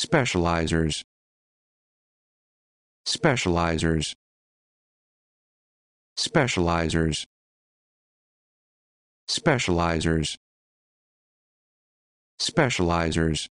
specializers specializers specializers specializers specializers